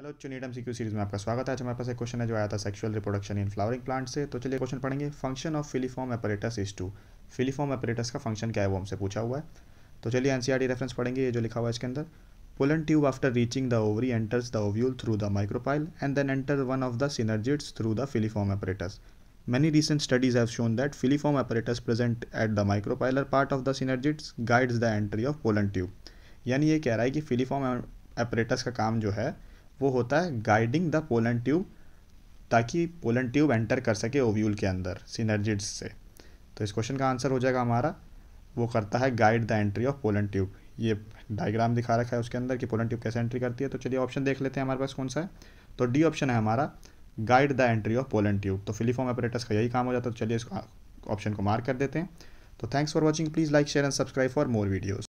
hello चुनिट M series में आपका स्वागत है आज हमारे पास एक क्वेश्चन है जो आया था sexual reproduction in flowering plant से तो चलिए क्वेश्चन पढ़ेंगे function of filiform apparatus is to filiform apparatus का फंक्शन क्या है वो हमसे पूछा हुआ है तो चलिए एन रेफरेंस e पढ़ेंगे ये जो लिखा हुआ है इसके अंदर pollen tube after reaching the ovary enters the ovule through the micropyle and then enter one of the synergids through the filiform apparatus Many recent studies have shown that filiform apparatus present at the micropylar part of the synergids guides the entry of pollen tube यानी ये कह रहा है कि filiform apparatus का काम जो है वो होता है गाइडिंग द पोलन ट्यूब ताकि पोलन ट्यूब एंटर कर सके ओव्यूल के अंदर सिनर्जिड्स से तो इस क्वेश्चन का आंसर हो जाएगा हमारा वो करता है guide the entry of pollen tube ये डायग्राम दिखा रखा है उसके अंदर कि पोलन ट्यूब कैसे एंट्री करती है तो चलिए ऑप्शन देख लेते हैं हमारे पास कौन सा है तो डी ऑप्शन है हमारा guide the entry of pollen tube तो फिलीफॉर्म ऑपरेटर्स का यही काम हो जाता है तो चलिए इसको ऑप्शन को मार्क कर देते हैं तो thanks for watching please like share and subscribe for more videos